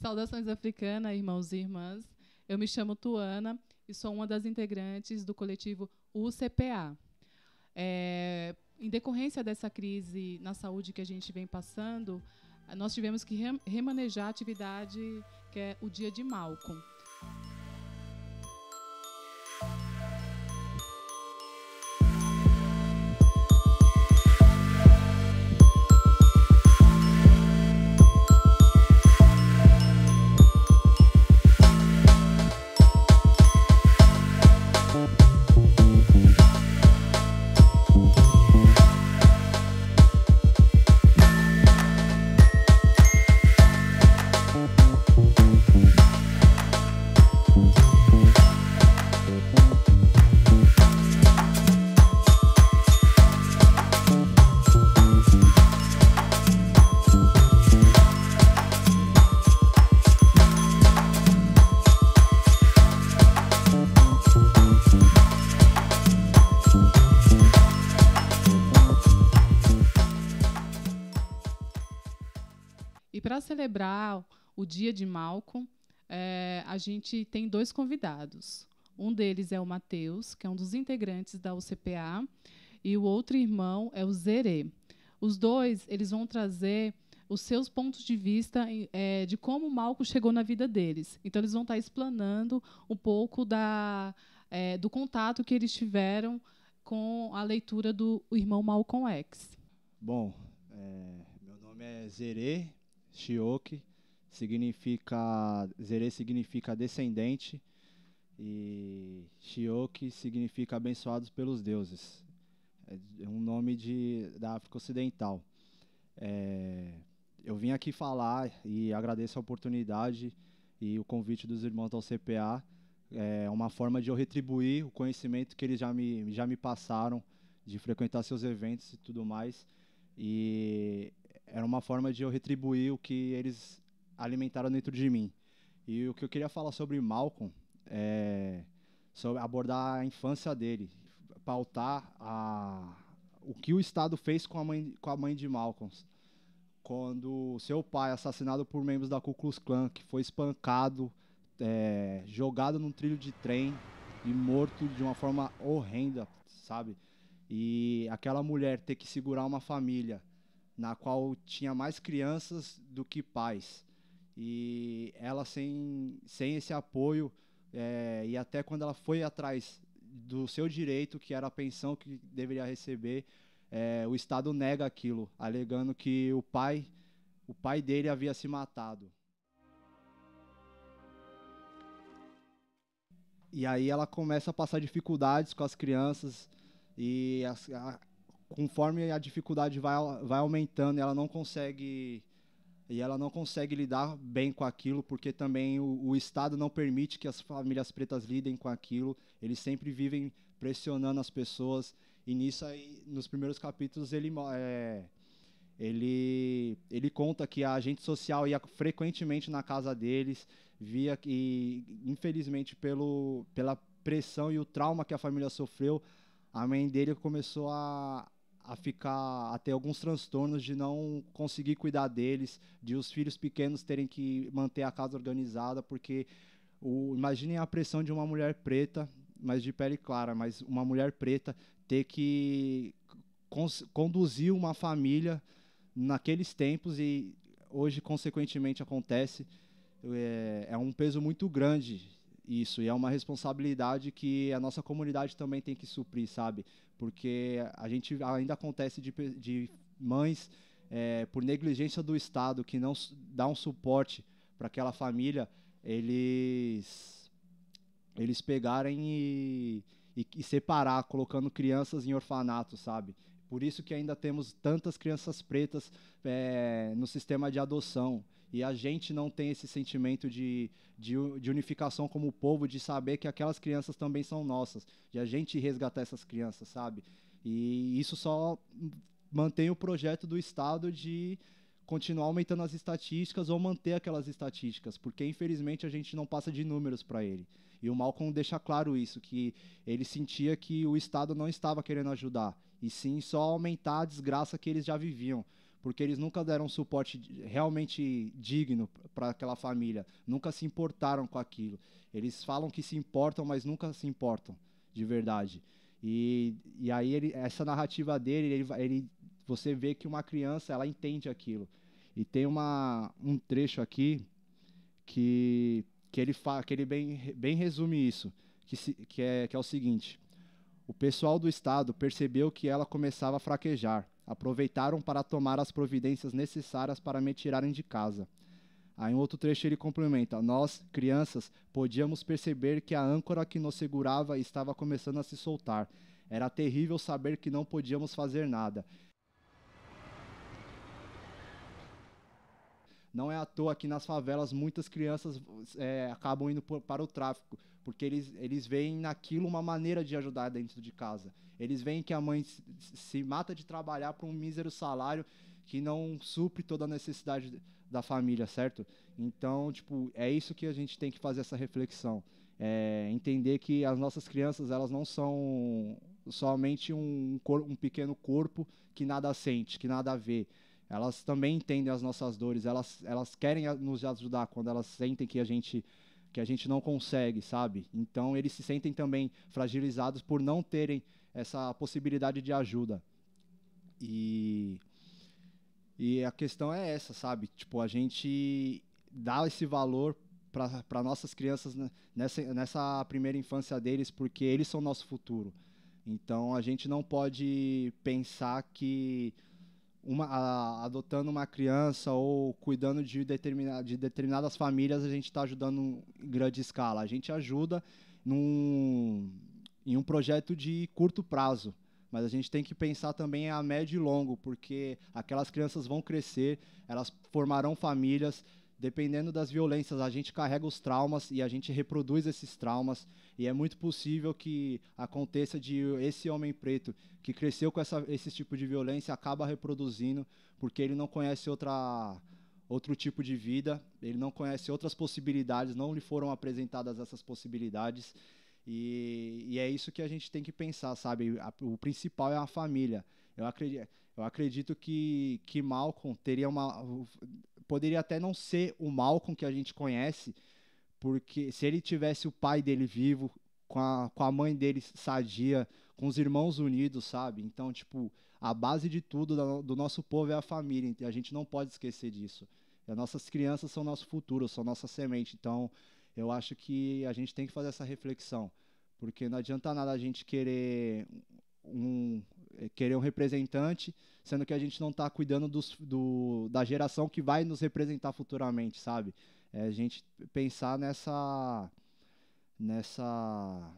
Saudações africanas, irmãos e irmãs. Eu me chamo Tuana e sou uma das integrantes do coletivo UCPA. É, em decorrência dessa crise na saúde que a gente vem passando, nós tivemos que remanejar a atividade que é o Dia de Malcolm. celebrar o dia de Malcolm, é, a gente tem dois convidados. Um deles é o Matheus, que é um dos integrantes da UCPA, e o outro irmão é o Zerê. Os dois eles vão trazer os seus pontos de vista é, de como Malco chegou na vida deles. Então, eles vão estar explanando um pouco da, é, do contato que eles tiveram com a leitura do irmão Malcolm X. Bom, é, meu nome é Zerê, Shioki, significa Zere significa descendente e Shioki significa abençoados pelos deuses. É um nome de, da África Ocidental. É, eu vim aqui falar e agradeço a oportunidade e o convite dos irmãos ao CPA. É uma forma de eu retribuir o conhecimento que eles já me, já me passaram de frequentar seus eventos e tudo mais. E era uma forma de eu retribuir o que eles alimentaram dentro de mim. E o que eu queria falar sobre Malcolm é sobre abordar a infância dele, pautar a, o que o Estado fez com a mãe, com a mãe de Malcolm. Quando seu pai, assassinado por membros da Ku Klux Klan, que foi espancado, é, jogado num trilho de trem e morto de uma forma horrenda, sabe? E aquela mulher ter que segurar uma família na qual tinha mais crianças do que pais. E ela, sem, sem esse apoio, é, e até quando ela foi atrás do seu direito, que era a pensão que deveria receber, é, o Estado nega aquilo, alegando que o pai, o pai dele havia se matado. E aí ela começa a passar dificuldades com as crianças e as, a, conforme a dificuldade vai, vai aumentando, ela não consegue e ela não consegue lidar bem com aquilo, porque também o, o, Estado não permite que as famílias pretas lidem com aquilo. Eles sempre vivem pressionando as pessoas. E nisso aí, nos primeiros capítulos, ele, é, ele, ele conta que a agente social ia frequentemente na casa deles, via que, infelizmente, pelo, pela pressão e o trauma que a família sofreu, a mãe dele começou a, a ficar a ter alguns transtornos de não conseguir cuidar deles, de os filhos pequenos terem que manter a casa organizada, porque o, imaginem a pressão de uma mulher preta, mas de pele clara, mas uma mulher preta ter que conduzir uma família naqueles tempos e hoje consequentemente acontece é, é um peso muito grande isso, e é uma responsabilidade que a nossa comunidade também tem que suprir, sabe? Porque a gente ainda acontece de, de mães, é, por negligência do Estado, que não dá um suporte para aquela família, eles, eles pegarem e, e, e separar, colocando crianças em orfanato, sabe? Por isso que ainda temos tantas crianças pretas é, no sistema de adoção. E a gente não tem esse sentimento de, de, de, unificação como povo, de saber que aquelas crianças também são nossas, de a gente resgatar essas crianças, sabe? E isso só mantém o projeto do Estado de continuar aumentando as estatísticas ou manter aquelas estatísticas, porque infelizmente a gente não passa de números para ele. E o Malcolm deixa claro isso, que ele sentia que o Estado não estava querendo ajudar, e sim só aumentar a desgraça que eles já viviam porque eles nunca deram suporte realmente digno para aquela família, nunca se importaram com aquilo. Eles falam que se importam, mas nunca se importam de verdade. E, e aí ele, essa narrativa dele, ele, ele, você vê que uma criança ela entende aquilo. E tem uma, um trecho aqui que, que ele, fa, que ele bem, bem resume isso, que, se, que, é, que é o seguinte: o pessoal do Estado percebeu que ela começava a fraquejar aproveitaram para tomar as providências necessárias para me tirarem de casa. Aí, em outro trecho, ele complementa: Nós, crianças, podíamos perceber que a âncora que nos segurava estava começando a se soltar. Era terrível saber que não podíamos fazer nada. Não é à toa que nas favelas muitas crianças é, acabam indo por, para o tráfico, porque eles, eles veem naquilo uma maneira de ajudar dentro de casa. Eles veem que a mãe se mata de trabalhar por um mísero salário que não supre toda a necessidade da família, certo? Então, tipo, é isso que a gente tem que fazer essa reflexão. É entender que as nossas crianças, elas não são somente um, um pequeno corpo que nada sente, que nada vê elas também entendem as nossas dores, elas, elas querem nos ajudar quando elas sentem que a gente que a gente não consegue, sabe? Então eles se sentem também fragilizados por não terem essa possibilidade de ajuda. E, e a questão é essa, sabe? Tipo, a gente dá esse valor para nossas crianças nessa, nessa primeira infância deles, porque eles são nosso futuro. Então a gente não pode pensar que uma, a, adotando uma criança ou cuidando de, determina, de determinadas famílias a gente está ajudando em grande escala. A gente ajuda num, em um projeto de curto prazo. Mas a gente tem que pensar também a médio e longo, porque aquelas crianças vão crescer, elas formarão famílias, dependendo das violências, a gente carrega os traumas e a gente reproduz esses traumas. E é muito possível que aconteça de esse homem preto que cresceu com essa, esse tipo de violência acaba reproduzindo, porque ele não conhece outra, outro tipo de vida, ele não conhece outras possibilidades, não lhe foram apresentadas essas possibilidades. E, e é isso que a gente tem que pensar, sabe? A, o principal é a família. Eu acredito, eu acredito que, que Malcolm teria uma. Poderia até não ser o Malcolm que a gente conhece, porque se ele tivesse o pai dele vivo, com a, com a mãe dele sadia, com os irmãos unidos, sabe? Então, tipo, a base de tudo do, do nosso povo é a família, a gente não pode esquecer disso. E as nossas crianças são nosso futuro, são nossa semente. Então, eu acho que a gente tem que fazer essa reflexão, porque não adianta nada a gente querer um querer um representante, sendo que a gente não está cuidando dos, do, da geração que vai nos representar futuramente, sabe? É a gente pensar nessa nessa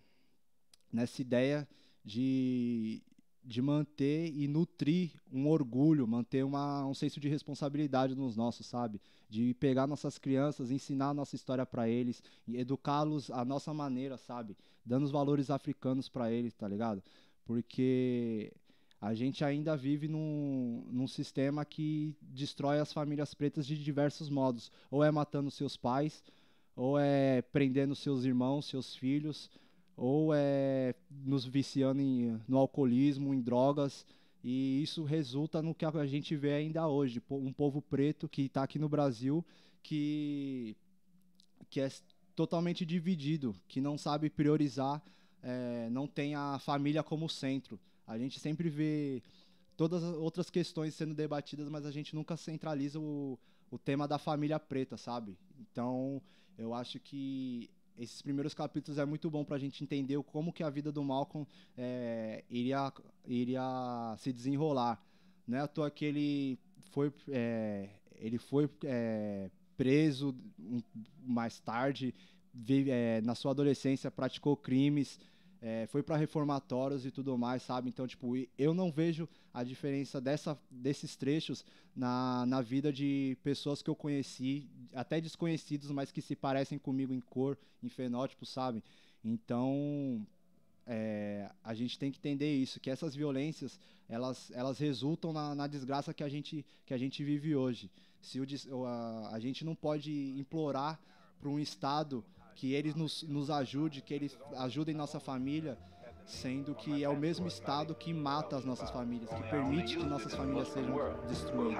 nessa ideia de de manter e nutrir um orgulho, manter uma, um senso de responsabilidade nos nossos, sabe? De pegar nossas crianças, ensinar a nossa história para eles, educá-los à nossa maneira, sabe? Dando os valores africanos para eles, tá ligado? Porque a gente ainda vive num, num sistema que destrói as famílias pretas de diversos modos. Ou é matando seus pais, ou é prendendo seus irmãos, seus filhos, ou é, nos viciando em, no alcoolismo, em drogas. E isso resulta no que a gente vê ainda hoje, um povo preto que está aqui no Brasil que, que é totalmente dividido, que não sabe priorizar, é, não tem a família como centro. A gente sempre vê todas as outras questões sendo debatidas, mas a gente nunca centraliza o, o tema da família preta, sabe? Então, eu acho que esses primeiros capítulos é muito bom para a gente entender como que a vida do Malcolm é, iria, iria se desenrolar. Né? À toa que ele foi, é, ele foi é, preso mais tarde, vive, é, na sua adolescência praticou crimes, é, foi para reformatórios e tudo mais, sabe? Então, tipo, eu não vejo a diferença dessa, desses trechos na, na vida de pessoas que eu conheci, até desconhecidos, mas que se parecem comigo em cor, em fenótipo, sabe? Então, é, a gente tem que entender isso, que essas violências elas, elas resultam na, na, desgraça que a gente, que a gente vive hoje. Se o, a, a gente não pode implorar para um Estado que eles nos, nos ajude, que eles ajudem nossa família, sendo que é o mesmo Estado que mata as nossas famílias, que permite que nossas famílias sejam destruídas.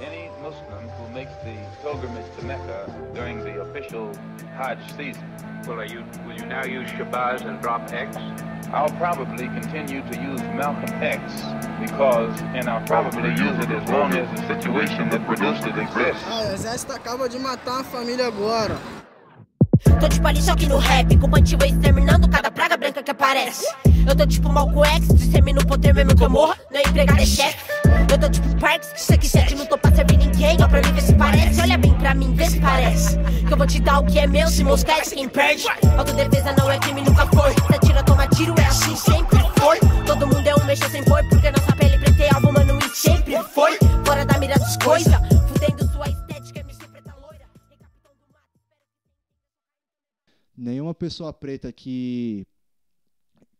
Any Muslim who makes the pilgrimage to Mecca during the official Hajj season. Will you, will you now use Shabazz and drop X? I'll probably continue to use Malcolm X because, and I'll probably use it as long as the situation that produced it exists. Ah, o exército acaba de matar uma família agora. Tô tipo ali, só que no rap, com plantio exterminando cada praga branca que aparece. Eu tô tipo mal com o X, dissemino o poder mesmo que eu morra, meu é empregado é chefe. Eu tô tipo Parks, que Shack, não tô pra servir ninguém Olha pra mim, vê se parece, olha bem pra mim, vê se parece Que eu vou te dar o que é meu, se mostrar é quem perde Autodefesa não é crime, nunca foi Se tá atira, toma tiro, é assim, sempre foi Todo mundo é um mexer sem boi Porque nossa pele preta é alvo, mano, e sempre foi Fora da mira dos coisa, fudendo sua estética MC preta loira Nenhuma pessoa preta que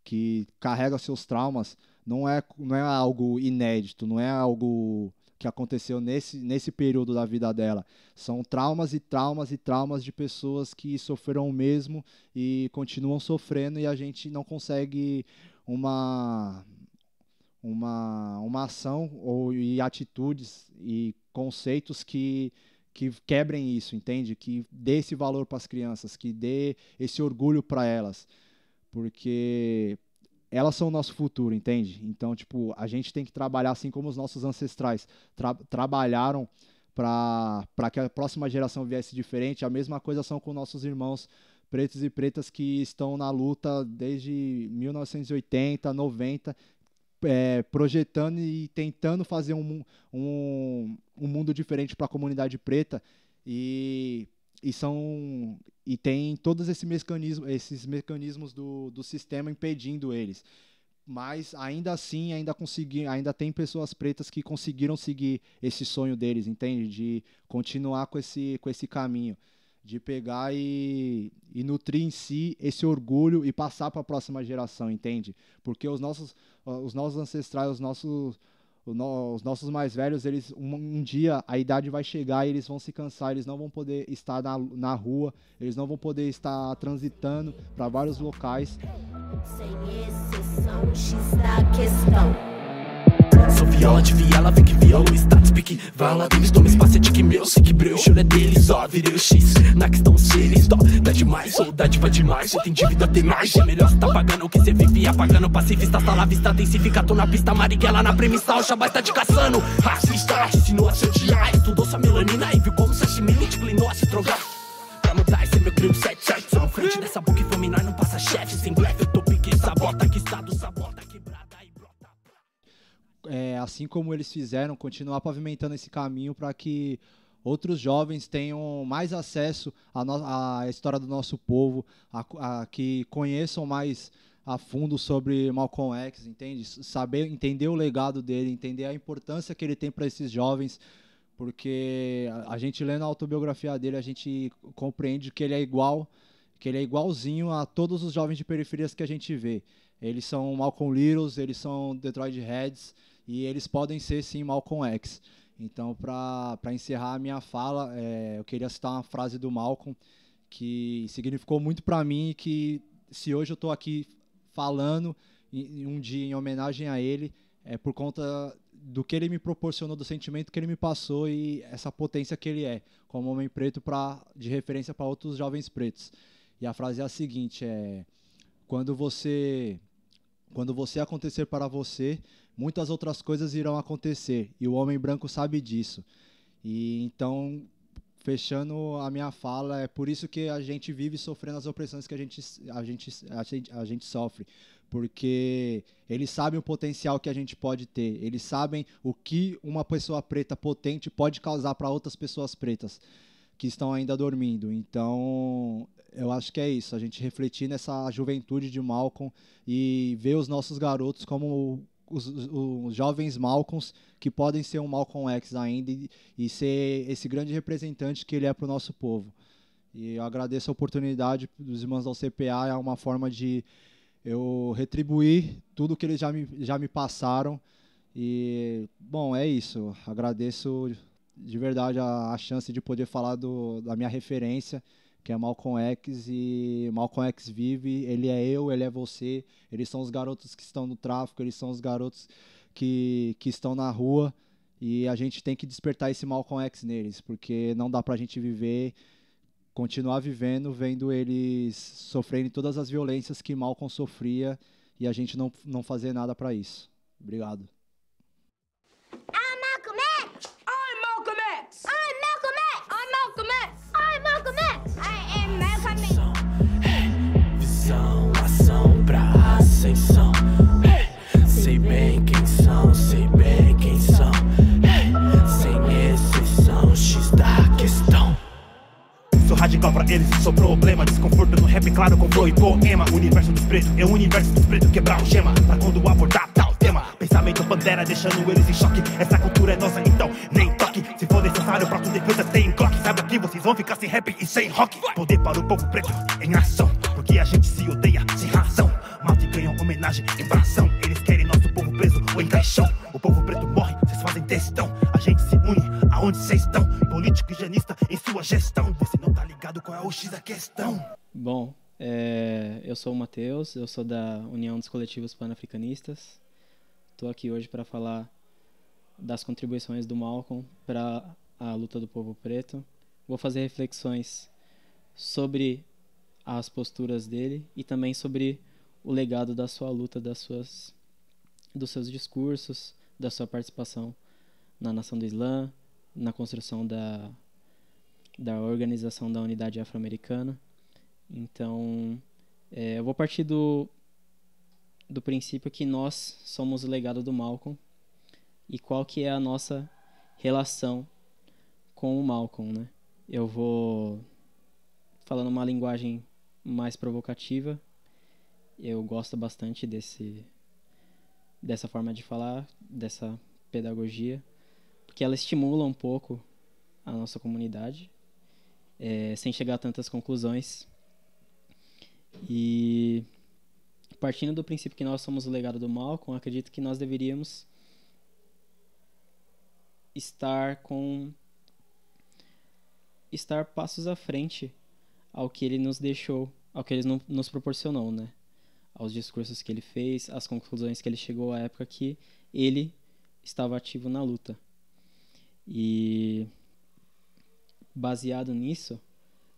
que carrega seus traumas não é, não é algo inédito, não é algo que aconteceu nesse, nesse período da vida dela. São traumas e traumas e traumas de pessoas que sofreram o mesmo e continuam sofrendo e a gente não consegue uma uma, uma ação ou e atitudes e conceitos que que quebrem isso, entende? Que dê esse valor para as crianças, que dê esse orgulho para elas. Porque elas são o nosso futuro, entende? Então, tipo, a gente tem que trabalhar assim como os nossos ancestrais tra trabalharam para que a próxima geração viesse diferente. A mesma coisa são com nossos irmãos pretos e pretas que estão na luta desde 1980, 90, é, projetando e tentando fazer um, um, um mundo diferente para a comunidade preta. E e são e tem todos esses mecanismos esses mecanismos do, do sistema impedindo eles mas ainda assim ainda consegui, ainda tem pessoas pretas que conseguiram seguir esse sonho deles, entende? De continuar com esse com esse caminho, de pegar e, e nutrir em si esse orgulho e passar para a próxima geração, entende? Porque os nossos os nossos ancestrais, os nossos os nossos mais velhos, eles um, um, dia a idade vai chegar e eles vão se cansar, eles não vão poder estar na, na rua, eles não vão poder estar transitando para vários locais. Sem exceção, X da questão viola de viela, vem que viola, status pique vala. Deles toma espaço, é de que meu, sei que breu, choro é deles, ó, virei o X. Na questão se eles dó, dá demais, saudade vai demais. Cê tem dívida, tem mais, é melhor tá pagando o que cê vive apagando. Pacifista, tá na vista, intensifica, tô na pista, Marighella na premissa, o chabai tá te caçando. Racista, ensinou a se odiar, estudou sua melanina e viu como se a me blindou a se trocar Pra mudar esse é meu crime, sete, sete, só frente dessa boca e fome, nós não passa chefe, sem blefe, é, assim como eles fizeram, continuar pavimentando esse caminho para que outros jovens tenham mais acesso à, no, à história do nosso povo, a, a, que conheçam mais a fundo sobre Malcolm X, entende? Saber entender o legado dele, entender a importância que ele tem para esses jovens, porque a, a gente lendo a autobiografia dele, a gente compreende que ele é igual, que ele é igualzinho a todos os jovens de periferias que a gente vê. Eles são Malcolm Littles, eles são Detroit Reds, e eles podem ser sim Malcolm X. Então, para encerrar a minha fala, é, eu queria citar uma frase do Malcolm que significou muito para mim e que se hoje eu estou aqui falando em, um dia em homenagem a ele, é por conta do que ele me proporcionou, do sentimento que ele me passou e essa potência que ele é, como homem preto pra, de referência para outros jovens pretos. E a frase é a seguinte: é quando você quando você acontecer para você, muitas outras coisas irão acontecer e o homem branco sabe disso. E então, fechando a minha fala, é por isso que a gente vive sofrendo as opressões que a gente, a gente, a gente, a gente sofre. Porque eles sabem o potencial que a gente pode ter, eles sabem o que uma pessoa preta potente pode causar para outras pessoas pretas que estão ainda dormindo. Então, eu acho que é isso, a gente refletir nessa juventude de Malcolm e ver os nossos garotos como os, os, jovens Malcolms que podem ser um Malcolm X ainda e, e ser esse grande representante que ele é para o nosso povo. E eu agradeço a oportunidade dos irmãos da CPA, é uma forma de eu retribuir tudo que eles já me, já me passaram. E, bom, é isso. Agradeço de verdade a, a chance de poder falar do, da minha referência que é Malcolm X e Malcolm X vive, ele é eu, ele é você, eles são os garotos que estão no tráfico, eles são os garotos que, que estão na rua e a gente tem que despertar esse Malcolm X neles, porque não dá pra gente viver, continuar vivendo, vendo eles sofrerem todas as violências que Malcolm sofria e a gente não, não fazer nada para isso. Obrigado. Ah! Sou radical pra eles, sou é problema. Desconforto no rap, claro, com flow e poema. Universo dos pretos, é o universo dos pretos quebrar o gema. Pra quando abordar tal tema. Pensamento bandera, deixando eles em choque. Essa cultura é nossa, então nem toque. Se for necessário, pra defesa tem coque. Sabe aqui, vocês vão ficar sem rap e sem rock. Poder para o povo preto em ação. Porque a gente se odeia sem razão. Mate ganham homenagem, fração. Eles querem nosso povo preso ou em caixão. O povo preto morre, vocês fazem testão. A gente se une aonde vocês estão. Político higienista em sua gestão. Você não qual é o X da questão? Bom, é, eu sou o Matheus, eu sou da União dos Coletivos Pan-Africanistas. Estou aqui hoje para falar das contribuições do Malcolm para a luta do povo preto. Vou fazer reflexões sobre as posturas dele e também sobre o legado da sua luta, das suas, dos seus discursos, da sua participação na Nação do Islã, na construção da da Organização da Unidade Afro-Americana. Então, é, eu vou partir do, do princípio que nós somos o legado do Malcolm e qual que é a nossa relação com o Malcolm, né? Eu vou falando uma linguagem mais provocativa. Eu gosto bastante desse dessa forma de falar, dessa pedagogia, porque ela estimula um pouco a nossa comunidade é, sem chegar a tantas conclusões. E partindo do princípio que nós somos o legado do Malcolm, acredito que nós deveríamos estar com estar passos à frente ao que ele nos deixou, ao que ele nos proporcionou, né? Aos discursos que ele fez, às conclusões que ele chegou à época que ele estava ativo na luta. E Baseado nisso,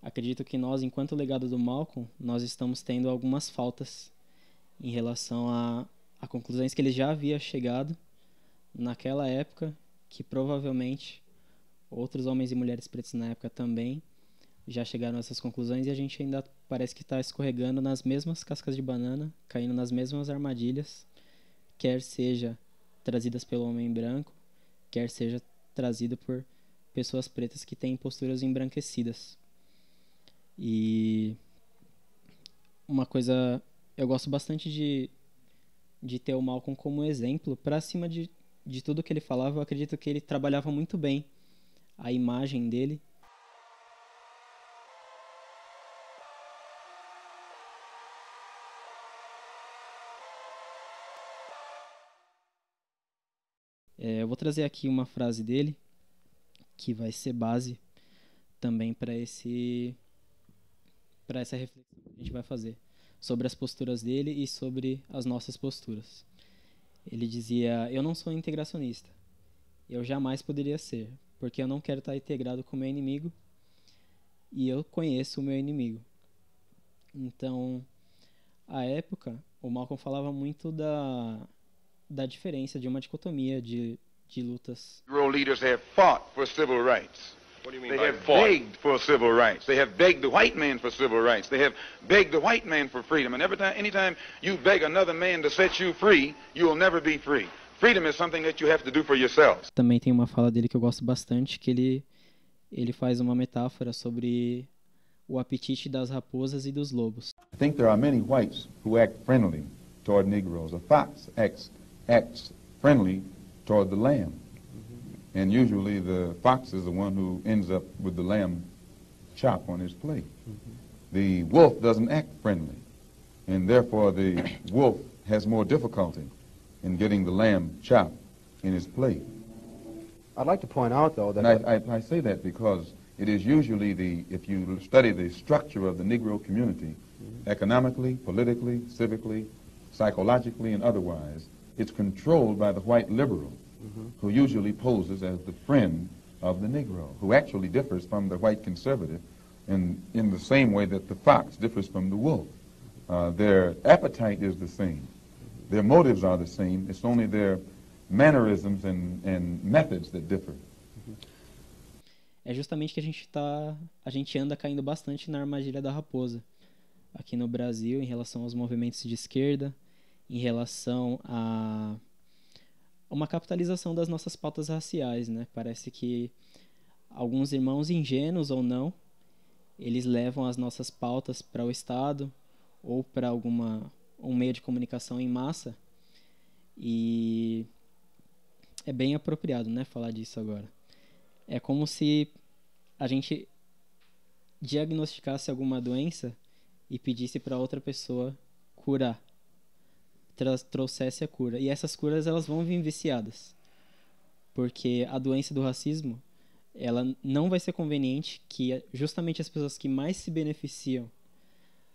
acredito que nós, enquanto legado do Malcolm, nós estamos tendo algumas faltas em relação a, a conclusões que ele já havia chegado naquela época, que provavelmente outros homens e mulheres pretos na época também já chegaram a essas conclusões e a gente ainda parece que está escorregando nas mesmas cascas de banana, caindo nas mesmas armadilhas, quer seja trazidas pelo homem branco, quer seja trazida por pessoas pretas que têm posturas embranquecidas. E uma coisa. Eu gosto bastante de, de ter o Malcolm como exemplo. Para cima de, de tudo que ele falava, eu acredito que ele trabalhava muito bem a imagem dele. É, eu vou trazer aqui uma frase dele que vai ser base também para esse para essa reflexão que a gente vai fazer sobre as posturas dele e sobre as nossas posturas. Ele dizia: "Eu não sou integracionista. Eu jamais poderia ser, porque eu não quero estar integrado com o meu inimigo e eu conheço o meu inimigo." Então, à época, o Malcolm falava muito da da diferença de uma dicotomia de de lutas. leaders have fought for civil rights. What do you mean they have fought? begged for civil rights. They have begged the white man for civil rights. They have begged the white man for freedom. And every time, anytime you beg another man to set you free, you will never be free. Freedom is something that you have to do for yourselves. Também tem uma fala dele que eu gosto bastante, que ele ele faz uma metáfora sobre o apetite das raposas e dos lobos. I think there are many whites who act friendly toward Negroes. A fox acts acts friendly toward the lamb. Mm-hmm. And usually the fox is the one who ends up with the lamb chop on his plate. Mm-hmm. The wolf doesn't act friendly, and therefore the wolf has more difficulty in getting the lamb chop in his plate. I'd like to point out, though, that... I, I, I say that because it is usually the, if you study the structure of the Negro community, mm-hmm. economically, politically, civically, psychologically, and otherwise, it's controlled by the white liberal, mm-hmm. who usually poses as the friend of the Negro, who actually differs from the white conservative in, in the same way that the fox differs from the wolf. Uh, their appetite is the same. Mm-hmm. Their motives are the same. It's only their mannerisms and, and methods that differ. Mm-hmm. É justamente que a gente tá, a gente anda caindo bastante na armadilha da raposa aqui no Brasil em relação aos movimentos de esquerda, em relação a uma capitalização das nossas pautas raciais, né? Parece que alguns irmãos ingênuos ou não, eles levam as nossas pautas para o Estado ou para alguma um meio de comunicação em massa e é bem apropriado, né, falar disso agora. É como se a gente diagnosticasse alguma doença e pedisse para outra pessoa curar trouxesse a cura. E essas curas elas vão vir viciadas. Porque a doença do racismo, ela não vai ser conveniente que justamente as pessoas que mais se beneficiam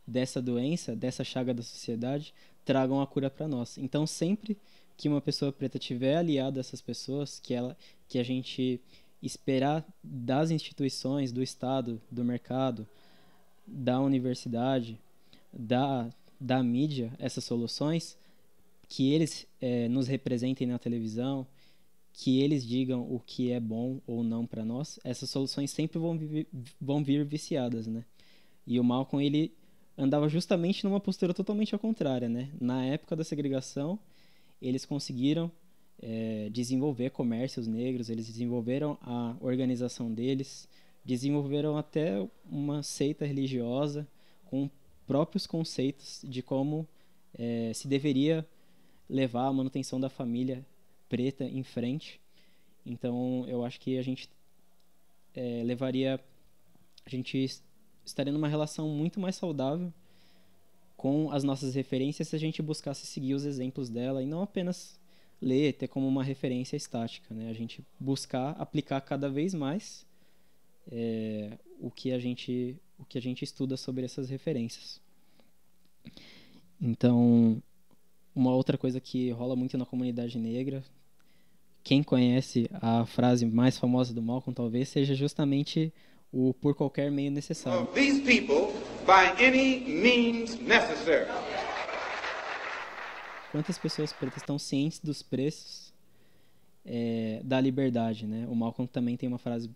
dessa doença, dessa chaga da sociedade, tragam a cura para nós. Então sempre que uma pessoa preta tiver aliado a essas pessoas, que ela que a gente esperar das instituições, do Estado, do mercado, da universidade, da, da mídia essas soluções, que eles é, nos representem na televisão, que eles digam o que é bom ou não para nós, essas soluções sempre vão, vi vão vir viciadas, né? E o Malcolm, ele andava justamente numa postura totalmente ao contrário, né? Na época da segregação, eles conseguiram é, desenvolver comércios negros, eles desenvolveram a organização deles, desenvolveram até uma seita religiosa com próprios conceitos de como é, se deveria levar a manutenção da família preta em frente. Então, eu acho que a gente é, levaria. A gente estaria numa relação muito mais saudável com as nossas referências se a gente buscasse seguir os exemplos dela e não apenas ler, ter como uma referência estática. Né? A gente buscar aplicar cada vez mais é, o, que a gente, o que a gente estuda sobre essas referências. Então, uma outra coisa que rola muito na comunidade negra, quem conhece a frase mais famosa do Malcolm talvez seja justamente o por qualquer meio necessário. These people by any means necessary. Quantas pessoas pretas estão cientes dos preços é, da liberdade, né? O Malcolm também tem uma frase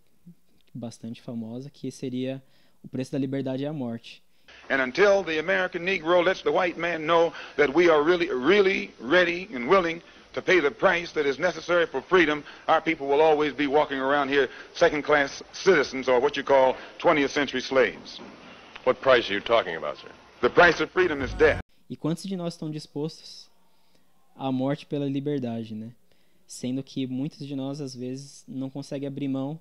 bastante famosa que seria o preço da liberdade é a morte. And until the American Negro lets the white man know that we are really, really ready and willing to pay the price that is necessary for freedom, our people will always be walking around here second-class citizens or what you call 20th century slaves. What price are you talking about, sir? The price of freedom is death. E quantos de nós estão dispostos à morte pela liberdade, né? Sendo que muitos de nós às vezes não conseguem abrir mão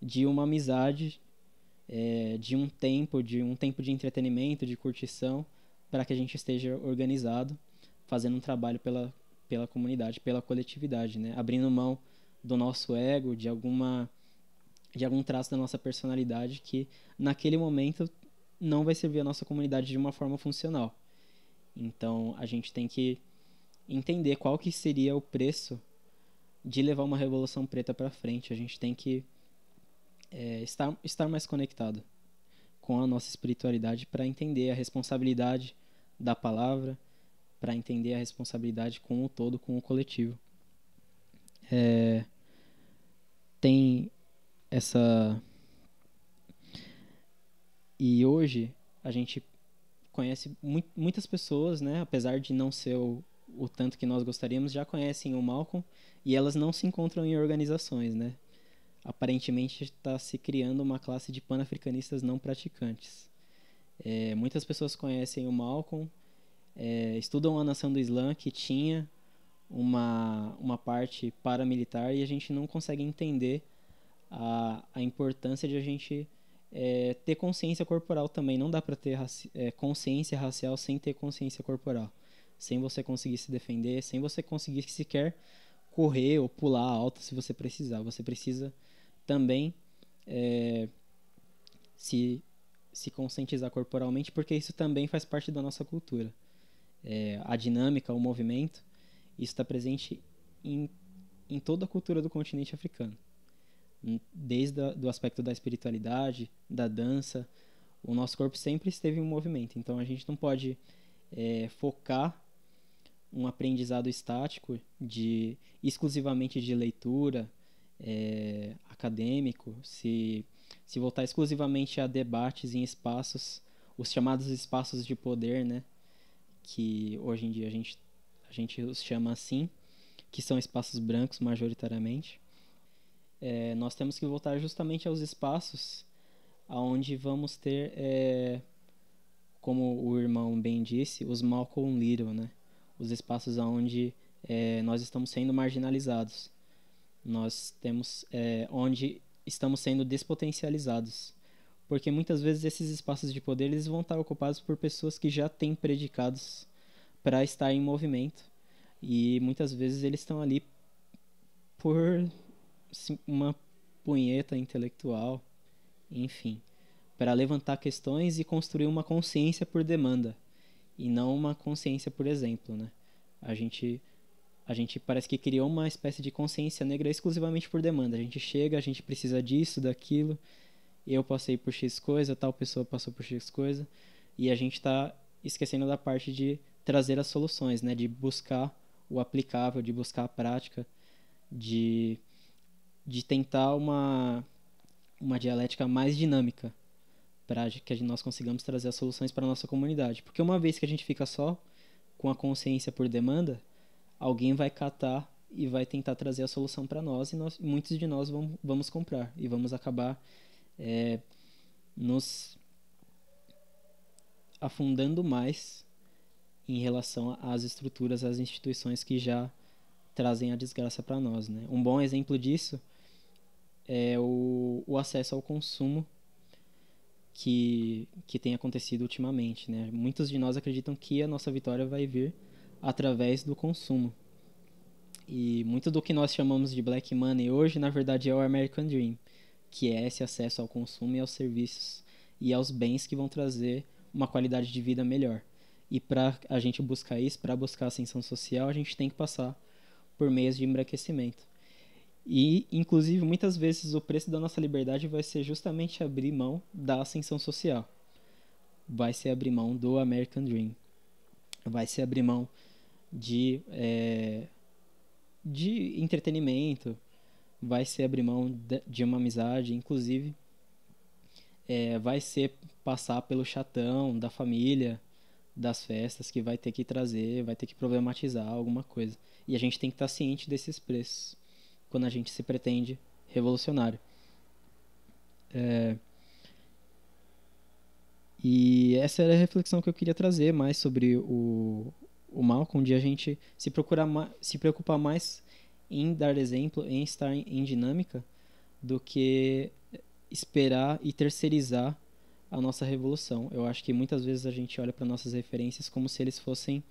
de uma amizade é, de um tempo, de um tempo de entretenimento, de curtição, para que a gente esteja organizado, fazendo um trabalho pela, pela comunidade, pela coletividade, né? Abrindo mão do nosso ego, de alguma de algum traço da nossa personalidade que naquele momento não vai servir a nossa comunidade de uma forma funcional. Então a gente tem que entender qual que seria o preço de levar uma revolução preta para frente. A gente tem que é, estar, estar mais conectado com a nossa espiritualidade para entender a responsabilidade da palavra, para entender a responsabilidade com o todo, com o coletivo. É, tem essa. E hoje a gente conhece mu muitas pessoas, né? Apesar de não ser o, o tanto que nós gostaríamos, já conhecem o Malcolm e elas não se encontram em organizações, né? aparentemente está se criando uma classe de panafricanistas não praticantes. É, muitas pessoas conhecem o Malcolm, é, estudam a nação do Islã, que tinha uma, uma parte paramilitar, e a gente não consegue entender a, a importância de a gente é, ter consciência corporal também. Não dá para ter raci é, consciência racial sem ter consciência corporal, sem você conseguir se defender, sem você conseguir sequer correr ou pular alto se você precisar. Você precisa também é, se, se conscientizar corporalmente, porque isso também faz parte da nossa cultura. É, a dinâmica, o movimento, isso está presente em, em toda a cultura do continente africano. Desde o do aspecto da espiritualidade, da dança, o nosso corpo sempre esteve em movimento. Então a gente não pode é, focar um aprendizado estático de exclusivamente de leitura, é, acadêmico, se, se voltar exclusivamente a debates em espaços, os chamados espaços de poder, né? Que hoje em dia a gente, a gente os chama assim, que são espaços brancos majoritariamente. É, nós temos que voltar justamente aos espaços aonde vamos ter, é, como o irmão bem disse, os Malcolm Little, né? Os espaços aonde é, nós estamos sendo marginalizados nós temos é, onde estamos sendo despotencializados. Porque muitas vezes esses espaços de poder eles vão estar ocupados por pessoas que já têm predicados para estar em movimento. E muitas vezes eles estão ali por uma punheta intelectual, enfim, para levantar questões e construir uma consciência por demanda e não uma consciência por exemplo, né? A gente a gente parece que criou uma espécie de consciência negra exclusivamente por demanda. A gente chega, a gente precisa disso, daquilo. Eu passei por X coisa, tal pessoa passou por X coisa. E a gente está esquecendo da parte de trazer as soluções, né? De buscar o aplicável, de buscar a prática, de, de tentar uma, uma dialética mais dinâmica para que nós consigamos trazer as soluções para a nossa comunidade. Porque uma vez que a gente fica só com a consciência por demanda, alguém vai catar e vai tentar trazer a solução para nós e nós, muitos de nós vamos, vamos comprar e vamos acabar é, nos afundando mais em relação às estruturas, às instituições que já trazem a desgraça para nós. Né? Um bom exemplo disso é o, o acesso ao consumo que, que tem acontecido ultimamente. Né? Muitos de nós acreditam que a nossa vitória vai vir através do consumo. E muito do que nós chamamos de black money hoje, na verdade, é o American Dream, que é esse acesso ao consumo e aos serviços e aos bens que vão trazer uma qualidade de vida melhor. E para a gente buscar isso, para buscar ascensão social, a gente tem que passar por meios de embraquecimento. E, inclusive, muitas vezes o preço da nossa liberdade vai ser justamente abrir mão da ascensão social. Vai ser abrir mão do American Dream. Vai ser abrir mão de, é, de entretenimento, vai ser abrir mão de uma amizade, inclusive é, vai ser passar pelo chatão da família, das festas, que vai ter que trazer, vai ter que problematizar alguma coisa. E a gente tem que estar tá ciente desses preços quando a gente se pretende revolucionário. É... E essa era a reflexão que eu queria trazer mais sobre o, o Malcolm de a gente se procurar se preocupar mais em dar exemplo, em estar em, em dinâmica, do que esperar e terceirizar a nossa revolução. Eu acho que muitas vezes a gente olha para nossas referências como se eles fossem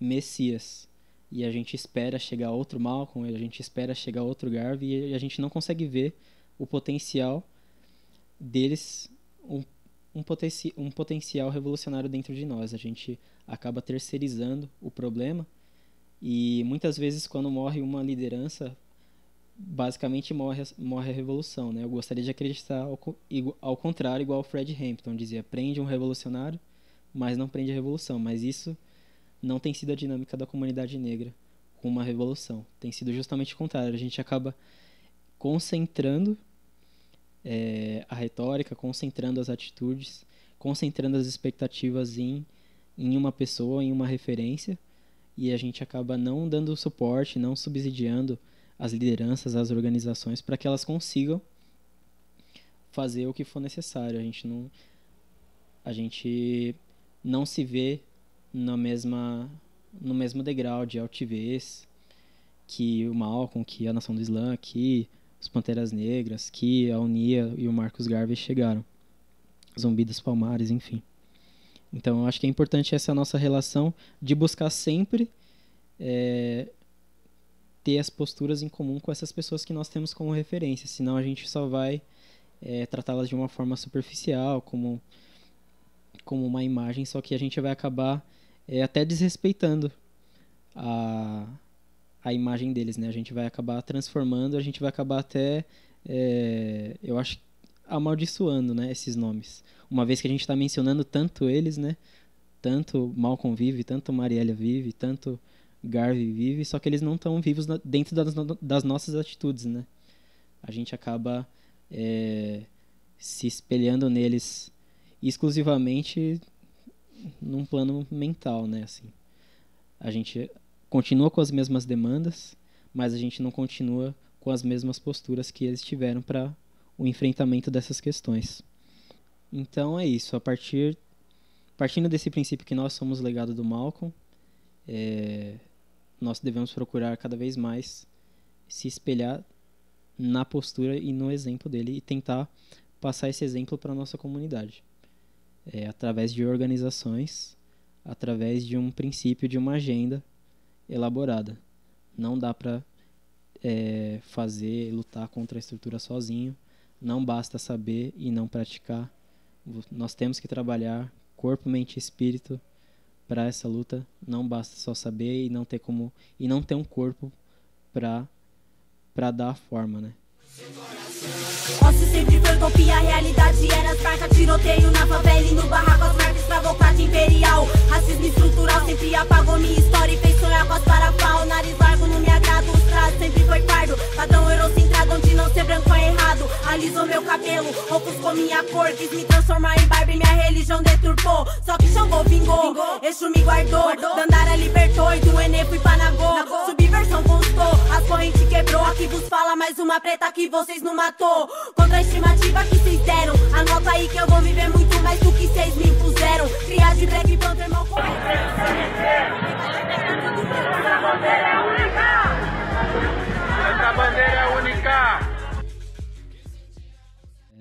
messias. E a gente espera chegar outro Malcolm, a gente espera chegar outro Garvey, e a gente não consegue ver o potencial deles um um, potenci um potencial revolucionário dentro de nós. A gente acaba terceirizando o problema e muitas vezes quando morre uma liderança, basicamente morre, morre a revolução. Né? Eu gostaria de acreditar ao, ao contrário, igual o Fred Hampton dizia, prende um revolucionário, mas não prende a revolução. Mas isso não tem sido a dinâmica da comunidade negra com uma revolução. Tem sido justamente o contrário. A gente acaba concentrando é, a retórica, concentrando as atitudes, concentrando as expectativas em, em uma pessoa, em uma referência, e a gente acaba não dando suporte, não subsidiando as lideranças, as organizações, para que elas consigam fazer o que for necessário. A gente não, a gente não se vê na mesma, no mesmo degrau de altivez que o Malcolm, que a nação do Islã, que os Panteras Negras, que a Unia e o Marcos Garvey chegaram. Zumbi dos Palmares, enfim. Então, eu acho que é importante essa nossa relação de buscar sempre é, ter as posturas em comum com essas pessoas que nós temos como referência, senão a gente só vai é, tratá-las de uma forma superficial, como, como uma imagem, só que a gente vai acabar é, até desrespeitando a, a imagem deles, né? A gente vai acabar transformando, a gente vai acabar até, é, eu acho, amaldiçoando, né? Esses nomes. Uma vez que a gente está mencionando tanto eles, né? Tanto Malcolm vive, tanto Marielle vive, tanto Garvey vive, só que eles não estão vivos dentro das, das, nossas atitudes, né? A gente acaba é, se espelhando neles exclusivamente num plano mental, né? Assim, a gente continua com as mesmas demandas, mas a gente não continua com as mesmas posturas que eles tiveram para o enfrentamento dessas questões. Então é isso. A partir partindo desse princípio que nós somos legado do Malcolm, é, nós devemos procurar cada vez mais se espelhar na postura e no exemplo dele e tentar passar esse exemplo para a nossa comunidade. É, através de organizações, através de um princípio, de uma agenda elaborada. Não dá para é, fazer, lutar contra a estrutura sozinho. Não basta saber e não praticar. Nós temos que trabalhar corpo, mente e espírito para essa luta. Não basta só saber e não ter como e não ter um corpo para para dar a forma, né? Ó, sempre foi utopia, a realidade era as marcas Tiroteio na favela e no barraco as marcas pra vontade imperial Racismo estrutural sempre apagou minha história e fez sonhar com as pau, Nariz largo não me agrada Os trajes sempre foi pardo Padrão eurocentrado onde não ser branco é errado Alisou meu cabelo, com minha cor Quis me transformar em Barbie, minha religião deturpou Só que Xangô vingou, vingou. Exu me guardou, guardou. Dandara libertou e do Enê fui Panagô Subversão constou, as correntes quebrou Aqui vos fala mais uma preta que vocês não matou Contra a estimativa que vocês deram Anota aí que eu vou viver muito mais do que vocês me impuseram Criar de Black Panther mal correto nossa bandeira é única! Nossa bandeira é única!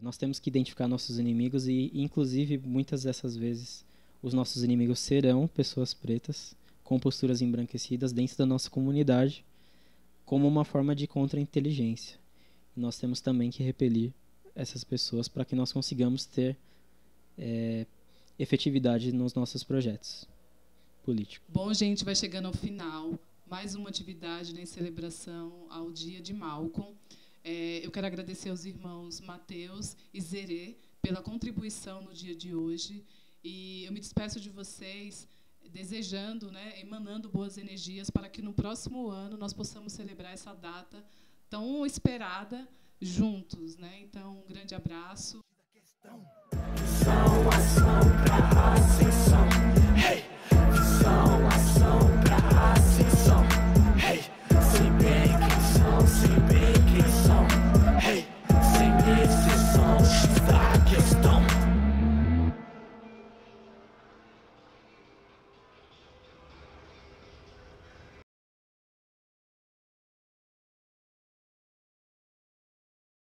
Nós temos que identificar nossos inimigos e, inclusive, muitas dessas vezes, os nossos inimigos serão pessoas pretas com posturas embranquecidas dentro da nossa comunidade, como uma forma de contra-inteligência. Nós temos também que repelir essas pessoas para que nós consigamos ter é, efetividade nos nossos projetos político. Bom, gente, vai chegando ao final. Mais uma atividade né, em celebração ao dia de Malcolm. É, eu quero agradecer aos irmãos Mateus e Zerê pela contribuição no dia de hoje. E eu me despeço de vocês desejando, né, emanando boas energias para que no próximo ano nós possamos celebrar essa data tão esperada juntos, né? Então, um grande abraço.